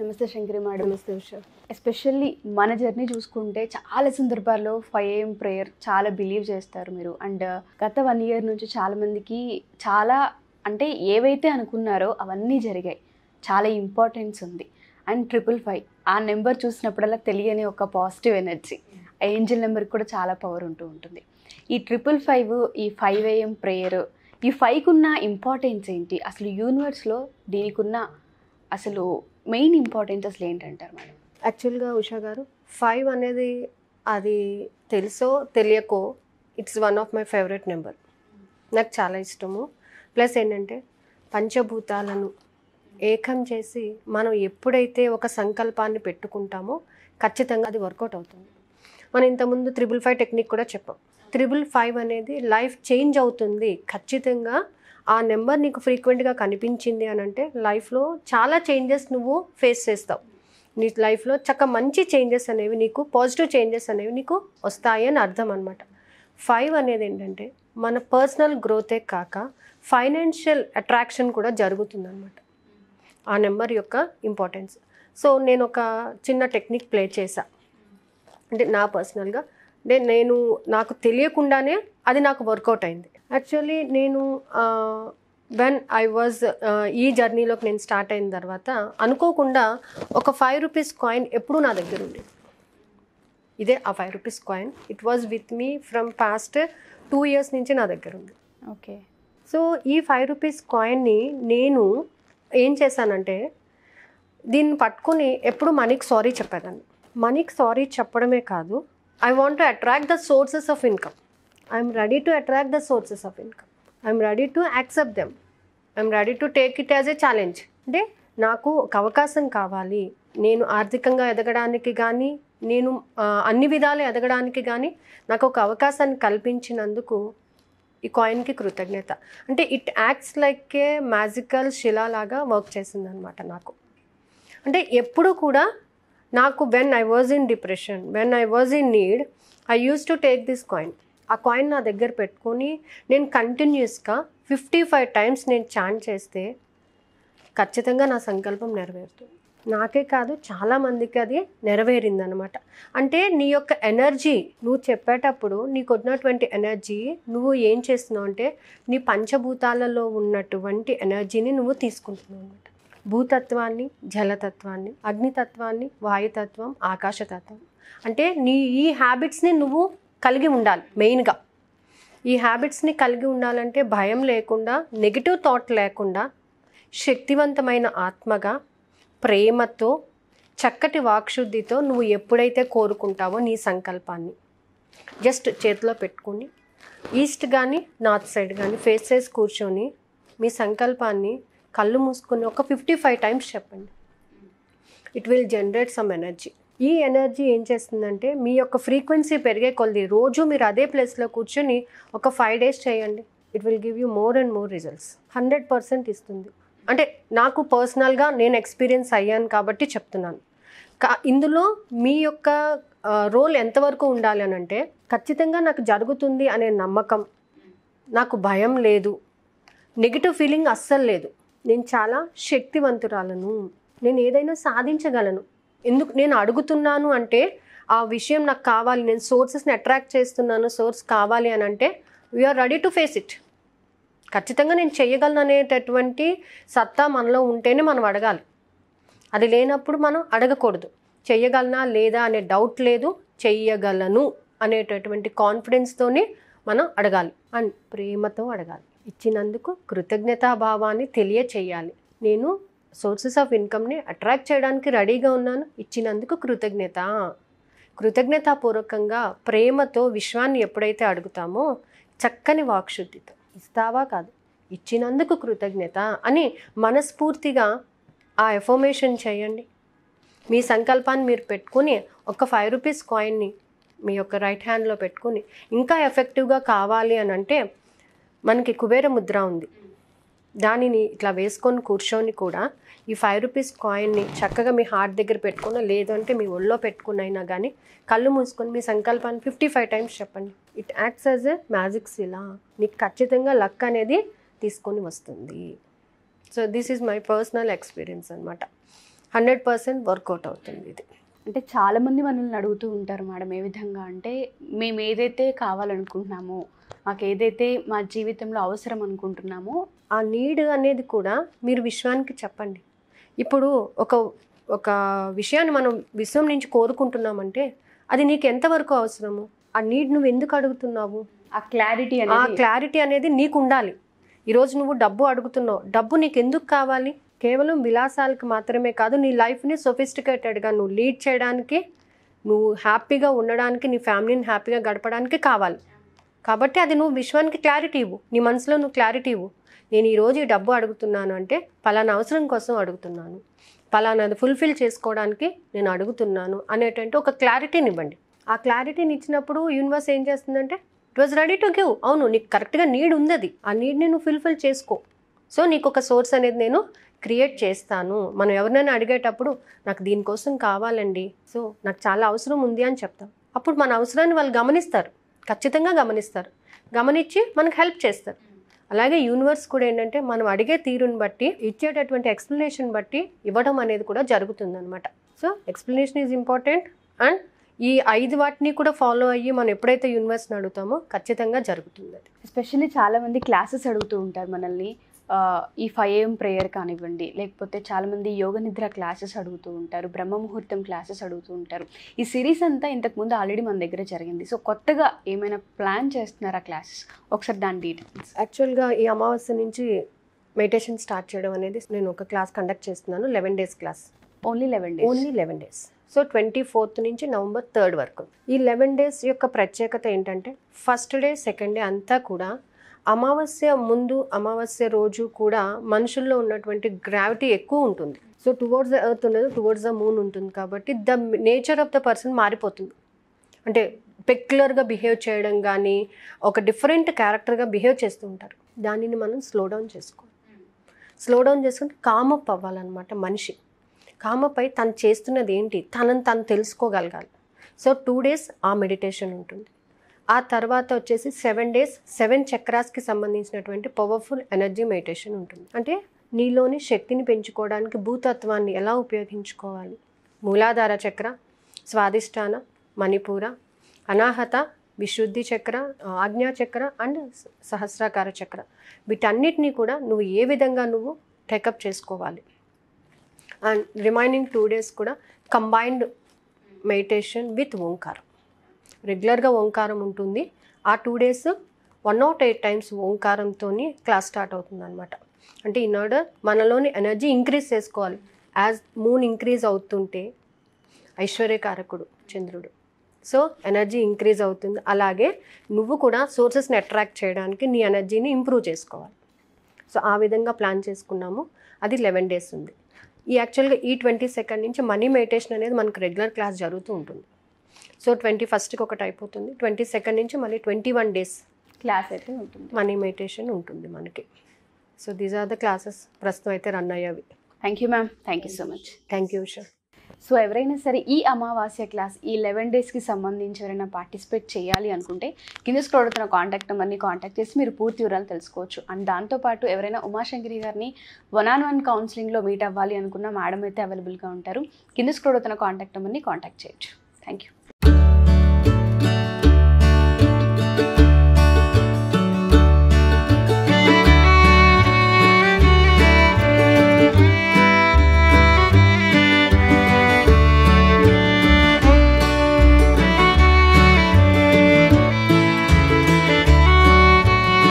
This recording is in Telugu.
నమస్తే శంకరి మేడం నమస్తే ఉషా ఎస్పెషల్లీ మన జర్నీ చూసుకుంటే చాలా సందర్భాల్లో ఫైవ్ ఏఎం ప్రేయర్ చాలా బిలీవ్ చేస్తారు మీరు అండ్ గత వన్ ఇయర్ నుంచి చాలామందికి చాలా అంటే ఏవైతే అనుకున్నారో అవన్నీ జరిగాయి చాలా ఇంపార్టెన్స్ ఉంది అండ్ ట్రిపుల్ ఫైవ్ ఆ నెంబర్ చూసినప్పుడల్లా తెలియని ఒక పాజిటివ్ ఎనర్జీ ఏంజిల్ నెంబర్కి కూడా చాలా పవర్ ఉంటూ ఉంటుంది ఈ ట్రిపుల్ ఫైవ్ ఈ ఫైవ్ ఏఎం ప్రేయర్ ఈ ఫైవ్కున్న ఇంపార్టెన్స్ ఏంటి అసలు యూనివర్స్లో దీనికున్న అసలు మెయిన్ ఇంపార్టెంట్ అసలు ఏంటంటారు మేడం యాక్చువల్గా ఉషా గారు ఫైవ్ అనేది అది తెలుసో తెలియకో it's one of my favourite number నాకు చాలా ఇష్టము ప్లస్ ఏంటంటే పంచభూతాలను ఏకం చేసి మనం ఎప్పుడైతే ఒక సంకల్పాన్ని పెట్టుకుంటామో ఖచ్చితంగా అది వర్కౌట్ అవుతుంది మనం ఇంతకుముందు త్రిబుల్ ఫైవ్ టెక్నిక్ కూడా చెప్పాం త్రిబుల్ ఫైవ్ అనేది లైఫ్ చేంజ్ అవుతుంది ఖచ్చితంగా ఆ నెంబర్ నీకు ఫ్రీక్వెంట్గా కనిపించింది అని అంటే లైఫ్లో చాలా చేంజెస్ నువ్వు ఫేస్ చేస్తావు నీ లైఫ్లో చక్క మంచి చేంజెస్ అనేవి నీకు పాజిటివ్ చేంజెస్ అనేవి నీకు వస్తాయి అని అర్థం అనమాట ఫైవ్ అనేది ఏంటంటే మన పర్సనల్ గ్రోతే కాక ఫైనాన్షియల్ అట్రాక్షన్ కూడా జరుగుతుందన్నమాట ఆ నెంబర్ యొక్క ఇంపార్టెన్స్ సో నేను ఒక చిన్న టెక్నిక్ ప్లే చేశా అంటే నా పర్సనల్గా అంటే నేను నాకు తెలియకుండానే అది నాకు వర్కౌట్ అయింది యాక్చువల్లీ నేను వెన్ ఐ వాజ్ ఈ జర్నీలోకి నేను స్టార్ట్ అయిన తర్వాత అనుకోకుండా ఒక ఫైవ్ రూపీస్ కాయిన్ ఎప్పుడూ నా దగ్గర ఉంది ఇదే ఆ five rupees coin it was with me from past two years నుంచి నా దగ్గర ఉంది ఓకే సో ఈ ఫైవ్ రూపీస్ కాయిన్ని నేను ఏం చేశానంటే దీన్ని పట్టుకొని ఎప్పుడు మనీకి సారీ చెప్పేదాన్ని మనీకి సారీ చెప్పడమే కాదు I want to attract the sources of income I'm ready to attract the sources of income I'm ready to accept them I'm ready to take it as a challenge అంటే నాకు ఒక అవకాశం కావాలి నేను ఆర్థికంగా ఎదగడానికి కానీ నేను అన్ని విధాలు ఎదగడానికి కానీ నాకు ఒక అవకాశాన్ని కల్పించినందుకు ఈ కాయిన్కి కృతజ్ఞత అంటే it acts like a magical శిలాలాగా వర్క్ చేసింది అనమాట నాకు అంటే ఎప్పుడు కూడా నాకు when I was in depression when I was in need I use to take this coin ఆ కాయిన్ నా దగ్గర పెట్టుకొని నేను కంటిన్యూస్గా ఫిఫ్టీ ఫైవ్ టైమ్స్ నేను చాంట్ చేస్తే ఖచ్చితంగా నా సంకల్పం నెరవేరుతుంది నాకే కాదు చాలామందికి అది నెరవేరిందనమాట అంటే నీ యొక్క ఎనర్జీ నువ్వు చెప్పేటప్పుడు నీకు ఉన్నటువంటి ఎనర్జీ నువ్వు ఏం చేస్తున్నావు అంటే నీ పంచభూతాలలో ఉన్నటువంటి ఎనర్జీని నువ్వు తీసుకుంటున్నావు అనమాట భూతత్వాన్ని జలతత్వాన్ని అగ్నితత్వాన్ని వాయుతత్వం ఆకాశతత్వం అంటే నీ ఈ హ్యాబిట్స్ని నువ్వు కలిగి ఉండాలి మెయిన్గా ఈ హ్యాబిట్స్ని కలిగి ఉండాలంటే భయం లేకుండా నెగిటివ్ థాట్ లేకుండా శక్తివంతమైన ఆత్మగా ప్రేమతో చక్కటి వాక్శుద్ధితో నువ్వు ఎప్పుడైతే కోరుకుంటావో నీ సంకల్పాన్ని జస్ట్ చేతిలో పెట్టుకుని ఈస్ట్ కానీ నార్త్ సైడ్ కానీ ఫేస్ సైజ్ కూర్చొని మీ సంకల్పాన్ని కళ్ళు మూసుకొని ఒక ఫిఫ్టీ ఫైవ్ టైమ్స్ చెప్పండి it will generate some energy ఈ ఎనర్జీ ఏం చేస్తుందంటే మీ యొక్క ఫ్రీక్వెన్సీ పెరిగే కొలది రోజు మీరు అదే ప్లేస్లో కూర్చొని ఒక ఫైవ్ డేస్ చేయండి it will give you more and more results hundred percent ఇస్తుంది అంటే నాకు పర్సనల్గా నేను ఎక్స్పీరియన్స్ అయ్యాను కాబట్టి చెప్తున్నాను కా ఇందులో మీ యొక్క రోల్ ఎంతవరకు ఉండాలి అని అంటే ఖచ్చితంగా నాకు జరుగుతుంది అనే నమ్మకం నాకు భయం లేదు నెగిటివ్ ఫీలింగ్ అస్సలు లేదు నేను చాలా శక్తివంతురాలను నేను ఏదైనా సాధించగలను ఎందుకు నేను అడుగుతున్నాను అంటే ఆ విషయం నాకు కావాలి నేను సోర్సెస్ని అట్రాక్ట్ చేస్తున్నాను సోర్స్ కావాలి అని అంటే we're ready to face it ఖచ్చితంగా నేను చేయగలను అనేటటువంటి సత్తా మనలో ఉంటేనే మనం అడగాలి అది లేనప్పుడు మనం అడగకూడదు చెయ్యగలనా లేదా అనే డౌట్ లేదు చెయ్యగలను అనేటటువంటి కాన్ఫిడెన్స్తోనే మనం అడగాలి అండ్ ప్రేమతో అడగాలి ఇచ్చినందుకు కృతజ్ఞతాభావాన్ని తెలియచేయాలి నేను సోర్సెస్ ఆఫ్ ఇన్కమ్ని అట్రాక్ట్ చేయడానికి రెడీగా ఉన్నాను ఇచ్చినందుకు కృతజ్ఞత కృతజ్ఞతాపూర్వకంగా ప్రేమతో విశ్వాన్ని ఎప్పుడైతే అడుగుతామో చక్కని వాక్శుద్ధితో ఇస్తావా కాదు ఇచ్చినందుకు కృతజ్ఞత అని మనస్ఫూర్తిగా ఆ ఎఫర్మేషన్ చేయండి మీ సంకల్పాన్ని మీరు పెట్టుకుని ఒక ఫైవ్ రూపీస్ కాయిన్ని మీ యొక్క రైట్ హ్యాండ్లో పెట్టుకుని ఇంకా ఎఫెక్టివ్గా కావాలి అని అంటే మనకి కుబేర ముద్ర ఉంది దానిని ఇట్లా వేసుకొని కూర్చొని కూడా ఈ ఫైవ్ రూపీస్ కాయిన్ని చక్కగా మీ హార్ట్ దగ్గర పెట్టుకున్న లేదంటే మీ ఒళ్ళో పెట్టుకున్నైనా కానీ కళ్ళు మూసుకొని మీ సంకల్పాన్ని ఫిఫ్టీ ఫైవ్ టైమ్స్ చెప్పండి it acts as a magic సిలా నీకు ఖచ్చితంగా లక్ అనేది తీసుకొని వస్తుంది so this is my personal experience అనమాట హండ్రెడ్ పర్సెంట్ వర్కౌట్ అవుతుంది ఇది అంటే చాలామంది మనల్ని అడుగుతూ ఉంటారు మేడం ఏ విధంగా అంటే మేము ఏదైతే కావాలనుకుంటున్నామో మాకు ఏదైతే మా జీవితంలో అవసరం అనుకుంటున్నామో ఆ నీడ్ అనేది కూడా మీరు విశ్వానికి చెప్పండి ఇప్పుడు ఒక ఒక విషయాన్ని మనం విశ్వం నుంచి కోరుకుంటున్నామంటే అది నీకు ఎంతవరకు అవసరము ఆ నీడ్ నువ్వు ఎందుకు అడుగుతున్నావు ఆ క్లారిటీ ఆ క్లారిటీ అనేది నీకు ఉండాలి ఈరోజు నువ్వు డబ్బు అడుగుతున్నావు డబ్బు నీకు ఎందుకు కావాలి కేవలం విలాసాలకు మాత్రమే కాదు నీ లైఫ్ని సొఫిస్టికేటెడ్గా నువ్వు లీడ్ చేయడానికి నువ్వు హ్యాపీగా ఉండడానికి నీ ఫ్యామిలీని హ్యాపీగా గడపడానికి కావాలి కాబట్టి అది నువ్వు విశ్వానికి క్లారిటీ ఇవ్వు నీ మనసులో నువ్వు క్లారిటీ ఇవ్వు నేను ఈరోజు ఈ డబ్బు అడుగుతున్నాను అంటే పలానా అవసరం కోసం అడుగుతున్నాను పలానాది ఫుల్ఫిల్ చేసుకోవడానికి నేను అడుగుతున్నాను అనేటువంటి ఒక క్లారిటీని ఇవ్వండి ఆ క్లారిటీని ఇచ్చినప్పుడు యూనివర్స్ ఏం చేస్తుందంటే it was ready to give అవును నీకు కరెక్ట్గా నీడ్ ఉంది అది ఆ నీడ్ని నువ్వు ఫుల్ఫిల్ చేసుకో సో నీకు ఒక సోర్స్ అనేది నేను క్రియేట్ చేస్తాను మనం ఎవరినైనా అడిగేటప్పుడు నాకు దీనికోసం కావాలండి సో నాకు చాలా అవసరం ఉంది అని చెప్తాం అప్పుడు మన అవసరాన్ని వాళ్ళు గమనిస్తారు ఖచ్చితంగా గమనిస్తారు గమనించి మనకు హెల్ప్ చేస్తారు అలాగే యూనివర్స్ కూడా ఏంటంటే మనం అడిగే తీరుని బట్టి ఇచ్చేటటువంటి ఎక్స్ప్లెనేషన్ బట్టి ఇవ్వడం అనేది కూడా జరుగుతుందనమాట so explanation is important and ఈ ఐదు వాటిని కూడా ఫాలో అయ్యి మనం ఎప్పుడైతే యూనివర్స్ని అడుగుతామో ఖచ్చితంగా జరుగుతుంది ఎస్పెషల్లీ చాలామంది క్లాసెస్ అడుగుతూ ఉంటారు మనల్ని ఈ ఫైవ్ ఏఎం ప్రేయర్ కానివ్వండి లేకపోతే చాలామంది యోగ నిద్ర క్లాసెస్ అడుగుతూ ఉంటారు బ్రహ్మముహూర్తం క్లాసెస్ అడుగుతూ ఉంటారు ఈ సిరీస్ అంతా ఇంతకుముందు ఆల్రెడీ మన దగ్గర జరిగింది సో కొత్తగా ఏమైనా ప్లాన్ చేస్తున్నారా క్లాసెస్ ఒకసారి దాని డీటెయిల్స్ యాక్చువల్గా ఈ అమావాస్య నుంచి మెడిటేషన్ స్టార్ట్ చేయడం అనేది నేను ఒక క్లాస్ కండక్ట్ చేస్తున్నాను eleven days class only eleven days only eleven days so twenty fourth నుంచి నవంబర్ థర్డ్ వరకు ఈ లెవెన్ డేస్ యొక్క ప్రత్యేకత ఏంటంటే ఫస్ట్ డే సెకండ్ డే అంతా కూడా అమావాస్య ముందు అమావాస్య రోజు కూడా మనుషుల్లో ఉన్నటువంటి గ్రావిటీ ఎక్కువ ఉంటుంది సో టువర్డ్స్ ద ఎర్త్ ఉండదు టువర్డ్స్ ద మూన్ ఉంటుంది కాబట్టి the nature of the person మారిపోతుంది అంటే పెక్యులర్గా బిహేవ్ చేయడం కానీ ఒక డిఫరెంట్ క్యారెక్టర్గా బిహేవ్ చేస్తూ ఉంటారు దానిని మనం స్లో డౌన్ చేసుకోవాలి స్లో డౌన్ చేసుకుని కామప్ అవ్వాలన్నమాట మనిషి కామపై తను చేస్తున్నది ఏంటి తనని తను తెలుసుకోగలగాలి సో టూ డేస్ ఆ మెడిటేషన్ ఉంటుంది ఆ తర్వాత వచ్చేసి సెవెన్ డేస్ సెవెన్ చక్రాస్కి సంబంధించినటువంటి పవర్ఫుల్ ఎనర్జీ మెడిటేషన్ ఉంటుంది అంటే నీలోని శక్తిని పెంచుకోవడానికి భూతత్వాన్ని ఎలా ఉపయోగించుకోవాలి మూలాధార చక్ర స్వాధిష్టాన మణిపూర అనాహత విశుద్ధి చక్ర ఆజ్ఞా చక్ర అండ్ సహస్రాకార చక్ర వీటన్నిటినీ కూడా నువ్వు ఏ విధంగా నువ్వు టేకప్ చేసుకోవాలి అండ్ రిమైనింగ్ టూ డేస్ కూడా కంబైన్డ్ మెడిటేషన్ విత్ ఓంకార్ రెగ్యులర్గా ఓంకారం ఉంటుంది ఆ two days one nought eight times ఓంకారంతో క్లాస్ స్టార్ట్ అవుతుంది అనమాట అంటే ఈనాడు మనలోని ఎనర్జీ ఇంక్రీజ్ చేసుకోవాలి యాజ్ మూన్ ఇంక్రీజ్ అవుతుంటే ఐశ్వర్యకారకుడు చంద్రుడు సో ఎనర్జీ ఇంక్రీజ్ అవుతుంది అలాగే నువ్వు కూడా సోర్సెస్ని అట్రాక్ట్ చేయడానికి నీ ఎనర్జీని ఇంప్రూవ్ చేసుకోవాలి సో ఆ విధంగా ప్లాన్ చేసుకున్నాము అది లెవెన్ డేస్ ఉంది ఈ యాక్చువల్గా ఈ ట్వంటీ సెకండ్ నుంచి మనీ మెడిటేషన్ అనేది మనకు రెగ్యులర్ క్లాస్ జరుగుతూ ఉంటుంది సో ట్వంటీ ఫస్ట్కి ఒకటి అయిపోతుంది ట్వంటీ సెకండ్ నుంచి మళ్ళీ ట్వంటీ వన్ డేస్ క్లాస్ అయితే ఉంటుంది మనీ మెడిటేషన్ ఉంటుంది మనకి so these are the classes ప్రస్తుతం అయితే రన్ అయ్యేవి thank you ma'am thank you so much thank you sure so ఎవరైనా సరే ఈ అమావాస్య క్లాస్ ఈ లెవెన్ డేస్కి సంబంధించి ఎవరైనా పార్టిసిపేట్ చేయాలి అనుకుంటే కింద స్క్రోడ్ అవుతున్న కాంటాక్ట్ నెంబర్ని కాంటాక్ట్ చేసి మీరు పూర్తి వివరాలు తెలుసుకోవచ్చు అండ్ దాంతోపాటు ఎవరైనా ఉమాశంకరి గారిని వన్ ఆన్ వన్ కౌన్సిలింగ్లో మీట్ అవ్వాలి అనుకున్న మేడం అయితే అవైలబుల్గా ఉంటారు కింద స్క్రోడ్ అవుతున్న కాంటాక్ట్ నెంబర్ని కాంటాక్ట్ చేయొచ్చు థ్యాంక్ యూ